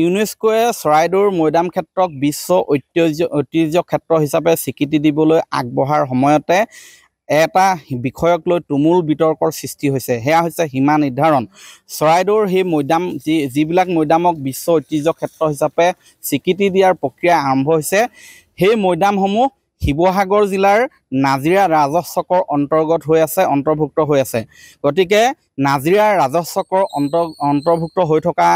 ইউনেস্কোয়ে চৰাইদেউৰ মৈদাম ক্ষেত্ৰক বিশ্ব ঐতিহ্য ঐতিহ্য ক্ষেত্ৰ হিচাপে স্বীকৃতি দিবলৈ আগবঢ়াৰ সময়তে এটা বিষয়ক লৈ তুমুল বিতৰ্কৰ সৃষ্টি হৈছে সেয়া হৈছে সীমা নিৰ্ধাৰণ চৰাইদেউৰ সেই মৈদাম যি যিবিলাক মৈদামক বিশ্ব ঐতিহ্য ক্ষেত্ৰ হিচাপে স্বীকৃতি দিয়াৰ প্ৰক্ৰিয়া আৰম্ভ হৈছে সেই মৈদামসমূহ শিৱসাগৰ জিলাৰ নাজিৰা ৰাজহচকৰ অন্তৰ্গত হৈ আছে অন্তৰ্ভুক্ত হৈ আছে গতিকে নাজিৰা ৰাজহচকৰ অন্ত অন্তৰ্ভুক্ত হৈ থকা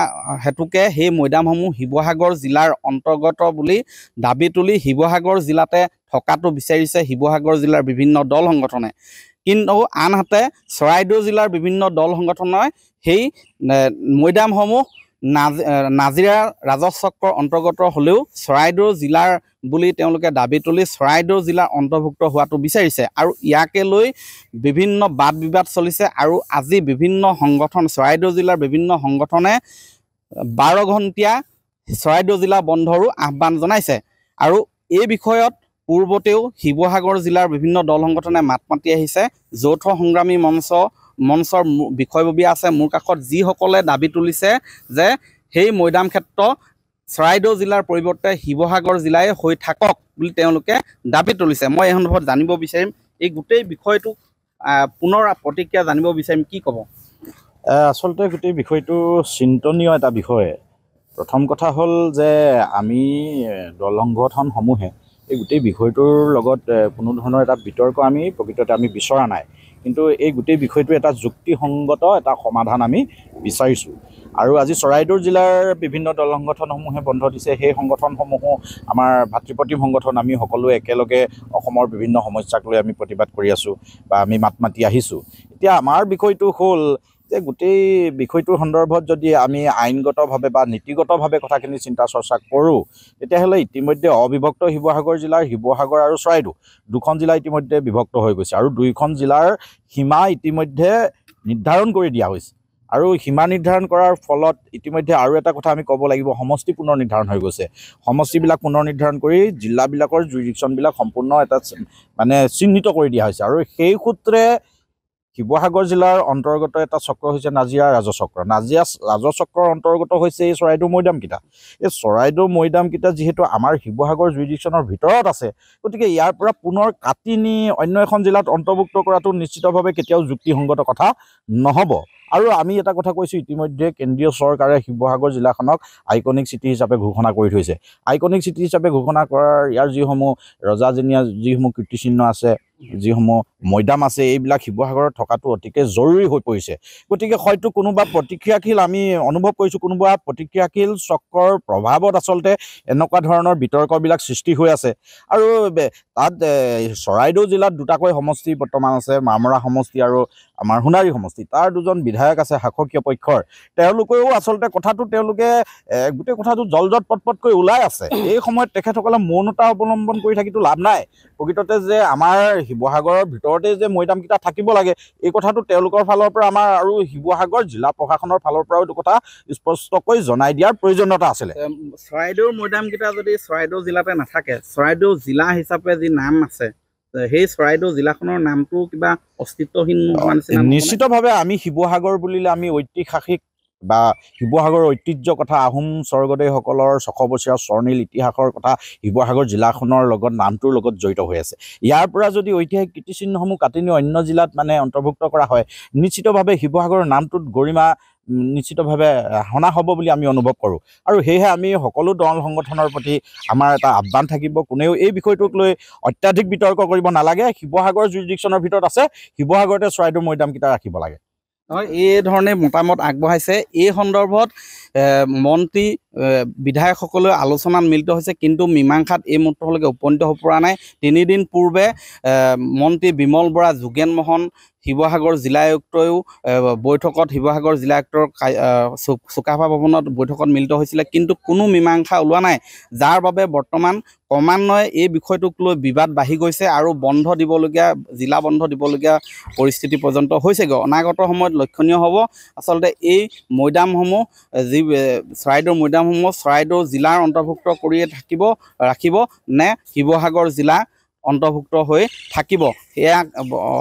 হেতুকে সেই মৈদামসমূহ শিৱসাগৰ জিলাৰ অন্তৰ্গত বুলি দাবী তুলি শিৱসাগৰ জিলাতে থকাটো বিচাৰিছে শিৱসাগৰ জিলাৰ বিভিন্ন দল সংগঠনে কিন্তু আনহাতে চৰাইদেউ জিলাৰ বিভিন্ন দল সংগঠনে সেই মৈদামসমূহ নাজিৰা ৰাজহচক্ৰৰ অন্তৰ্গত হ'লেও চৰাইদেউ জিলাৰ বুলি তেওঁলোকে দাবী তুলি চৰাইদেউ জিলাৰ অন্তৰ্ভুক্ত হোৱাটো বিচাৰিছে আৰু ইয়াকে লৈ বিভিন্ন বাদ বিবাদ চলিছে আৰু আজি বিভিন্ন সংগঠন চৰাইদেউ জিলাৰ বিভিন্ন সংগঠনে বাৰ ঘণ্টীয়া চৰাইদেউ জিলা বন্ধৰো আহ্বান জনাইছে আৰু এই বিষয়ত পূৰ্বতেও শিৱসাগৰ জিলাৰ বিভিন্ন দল সংগঠনে মাত মাতি আহিছে যৌথ সংগ্ৰামী মঞ্চ মঞ্চৰ বিষয়ববীয়া আছে মোৰ কাষত যিসকলে দাবী তুলিছে যে সেই মৈদাম ক্ষেত্ৰ চৰাইদেউ জিলাৰ পৰিৱৰ্তে শিৱসাগৰ জিলাই হৈ থাকক বুলি তেওঁলোকে দাবী তুলিছে মই এই সন্দৰ্ভত জানিব বিচাৰিম এই গোটেই বিষয়টো পুনৰ প্ৰতিক্ৰিয়া জানিব বিচাৰিম কি ক'ব আচলতে গোটেই বিষয়টো চিন্তনীয় এটা বিষয় প্ৰথম কথা হ'ল যে আমি দল সংগঠনসমূহে এই গোটেই বিষয়টোৰ লগত কোনো ধৰণৰ এটা বিতৰ্ক আমি প্ৰকৃততে আমি বিচৰা নাই কিন্তু এই গোটেই বিষয়টো এটা যুক্তিসংগত এটা সমাধান আমি বিচাৰিছোঁ আৰু আজি চৰাইদেউ জিলাৰ বিভিন্ন দল সংগঠনসমূহে বন্ধ দিছে সেই সংগঠনসমূহো আমাৰ ভাতৃপ্ৰতিম সংগঠন আমি সকলোৱে একেলগে অসমৰ বিভিন্ন সমস্যাক লৈ আমি প্ৰতিবাদ কৰি আছোঁ বা আমি মাত মাতি আহিছোঁ এতিয়া আমাৰ বিষয়টো হ'ল যে গোটেই বিষয়টোৰ সন্দৰ্ভত যদি আমি আইনগতভাৱে বা নীতিগতভাৱে কথাখিনি চিন্তা চৰ্চা কৰোঁ তেতিয়াহ'লে ইতিমধ্যে অবিভক্ত শিৱসাগৰ জিলাৰ শিৱসাগৰ আৰু চৰাইদেউ দুখন জিলা ইতিমধ্যে বিভক্ত হৈ গৈছে আৰু দুইখন জিলাৰ সীমা ইতিমধ্যে নিৰ্ধাৰণ কৰি দিয়া হৈছে আৰু সীমা নিৰ্ধাৰণ কৰাৰ ফলত ইতিমধ্যে আৰু এটা কথা আমি ক'ব লাগিব সমষ্টি পুনৰ নিৰ্ধাৰণ হৈ গৈছে সমষ্টিবিলাক পুনৰ নিৰ্ধাৰণ কৰি জিলাবিলাকৰ জুৰিকশ্যনবিলাক সম্পূৰ্ণ এটা মানে চিহ্নিত কৰি দিয়া হৈছে আৰু সেই সূত্ৰে শিৱসাগৰ জিলাৰ অন্তৰ্গত এটা চক্ৰ হৈছে নাজিৰা ৰাজচক্ৰ নাজিৰা ৰাজচক্ৰৰ অন্তৰ্গত হৈছে এই চৰাইদেউ মৈদামকেইটা এই চৰাইদেউ মৈদামকেইটা যিহেতু আমাৰ শিৱসাগৰ জুইডিকশ্যনৰ ভিতৰত আছে গতিকে ইয়াৰ পৰা পুনৰ কাটি নি অন্য এখন জিলাত অন্তৰ্ভুক্ত কৰাটো নিশ্চিতভাৱে কেতিয়াও যুক্তিসংগত কথা নহ'ব আৰু আমি এটা কথা কৈছোঁ ইতিমধ্যে কেন্দ্ৰীয় চৰকাৰে শিৱসাগৰ জিলাখনক আইকনিক চিটি হিচাপে ঘোষণা কৰি থৈছে আইকনিক চিটি হিচাপে ঘোষণা কৰাৰ ইয়াৰ যিসমূহ ৰজাজনীয়া যিসমূহ কীৰ্তিচিহ্ন আছে যিসমূহ মৈদাম আছে এইবিলাক শিৱসাগৰত থকাটো অতিকে জৰুৰী হৈ পৰিছে গতিকে হয়তো কোনোবা প্ৰতিক্ৰিয়াশীল আমি অনুভৱ কৰিছোঁ কোনোবা প্ৰতিক্ৰিয়াশীল চক্ৰৰ প্ৰভাৱত আচলতে এনেকুৱা ধৰণৰ বিতৰ্কবিলাক সৃষ্টি হৈ আছে আৰু তাত চৰাইদেউ জিলাত দুটাকৈ সমষ্টি বৰ্তমান আছে মামৰা সমষ্টি আৰু আমাৰ সোণাৰী সমষ্টি তাৰ দুজন বিধায়ক আছে শাসকীয় পক্ষৰ তেওঁলোকেও আচলতে কথাটো তেওঁলোকে গোটেই কথাটো জল জট পটপটকৈ ওলাই আছে এই সময়ত তেখেতসকলে মৌনতা অৱলম্বন কৰি থাকিতো লাভ নাই প্ৰকৃততে যে আমাৰ শিৱসাগৰৰ ভিতৰতে যে মৈদামকেইটা থাকিব লাগে এই কথাটো তেওঁলোকৰ ফালৰ পৰা আমাৰ আৰু শিৱসাগৰ জিলা প্ৰশাসনৰ ফালৰ পৰাও এইটো কথা স্পষ্টকৈ জনাই দিয়াৰ প্ৰয়োজনীয়তা আছিলে চৰাইদেউৰ মৈদামকেইটা যদি চৰাইদেউ জিলাতে নাথাকে চৰাইদেউ জিলা হিচাপে যি নাম আছে সেই চৰাইদেউ জিলাখনৰ নামটো কিবা অস্তিত্বহীন নিশ্চিতভাৱে আমি শিৱসাগৰ বুলিলে আমি ঐতিহাসিক বা শিৱসাগৰৰ ঐতিহ্য কথা আহোম স্বৰ্গদেউসকলৰ ছশ বছৰীয়া স্বৰ্ণীল ইতিহাসৰ কথা শিৱসাগৰ জিলাখনৰ লগত নামটোৰ লগত জড়িত হৈ আছে ইয়াৰ পৰা যদি ঐতিহাসিক কীৰ্তিচিহ্নসমূহ কাটি নি অন্য জিলাত মানে অন্তৰ্ভুক্ত কৰা হয় নিশ্চিতভাৱে শিৱসাগৰৰ নামটোত গৰিমা নিশ্চিতভাৱে শুনা হ'ব বুলি আমি অনুভৱ কৰোঁ আৰু সেয়েহে আমি সকলো দল সংগঠনৰ প্ৰতি আমাৰ এটা আহ্বান থাকিব কোনেও এই বিষয়টোক লৈ অত্যাধিক বিতৰ্ক কৰিব নালাগে শিৱসাগৰ জুৰিডিকশ্যনৰ ভিতৰত আছে শিৱসাগৰতে চৰাইদেউ মৈদামকেইটা ৰাখিব লাগে হয় এই ধৰণে মতামত আগবঢ়াইছে এই সন্দৰ্ভত মন্ত্ৰী বিধায়কসকলেও আলোচনাত মিলিত হৈছে কিন্তু মীমাংসাত এই মুহূৰ্তলৈকে উপনীত হ'ব পৰা নাই তিনিদিন পূৰ্বে মন্ত্ৰী বিমল বৰা যোগেন মোহন শিৱসাগৰ জিলা আয়ুক্তইও বৈঠকত শিৱসাগৰ জিলা আয়ুক্তৰ চুকাফা ভৱনত বৈঠকত মিলিত হৈছিলে কিন্তু কোনো মীমাংসা ওলোৱা নাই যাৰ বাবে বৰ্তমান ক্ৰমান্বয়ে এই বিষয়টোক লৈ বিবাদ বাঢ়ি গৈছে আৰু বন্ধ দিবলগীয়া জিলা বন্ধ দিবলগীয়া পৰিস্থিতি পৰ্যন্ত হৈছেগৈ অনাগত সময়ত লক্ষণীয় হ'ব আচলতে এই মৈদামসমূহ যি চৰাইদেউ মৈদামসমূহ চৰাইদেউ জিলাৰ অন্তৰ্ভুক্ত কৰিয়ে থাকিব ৰাখিব নে শিৱসাগৰ জিলা অন্তৰ্ভুক্ত হৈ থাকিব সেয়া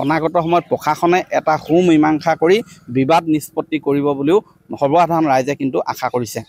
অনাগত সময়ত প্ৰশাসনে এটা সুমীমাংসা কৰি বিবাদ নিষ্পত্তি কৰিব বুলিও সৰ্বসাধাৰণ ৰাইজে কিন্তু আশা কৰিছে